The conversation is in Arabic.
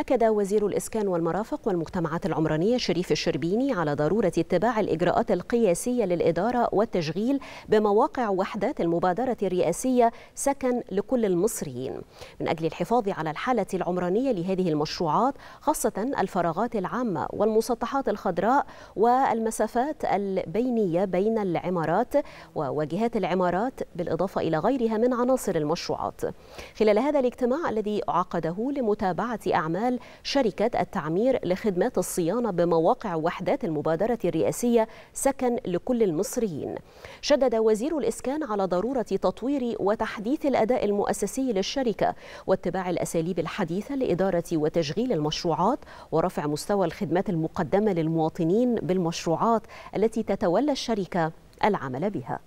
أكد وزير الإسكان والمرافق والمجتمعات العمرانية شريف الشربيني على ضرورة اتباع الإجراءات القياسية للإدارة والتشغيل بمواقع وحدات المبادرة الرئاسية سكن لكل المصريين من أجل الحفاظ على الحالة العمرانية لهذه المشروعات خاصة الفراغات العامة والمسطحات الخضراء والمسافات البينية بين العمارات وواجهات العمارات بالإضافة إلى غيرها من عناصر المشروعات خلال هذا الاجتماع الذي عقده لمتابعة أعمال عمل شركة التعمير لخدمات الصيانة بمواقع وحدات المبادرة الرئاسية سكن لكل المصريين شدد وزير الإسكان على ضرورة تطوير وتحديث الأداء المؤسسي للشركة واتباع الأساليب الحديثة لإدارة وتشغيل المشروعات ورفع مستوى الخدمات المقدمة للمواطنين بالمشروعات التي تتولى الشركة العمل بها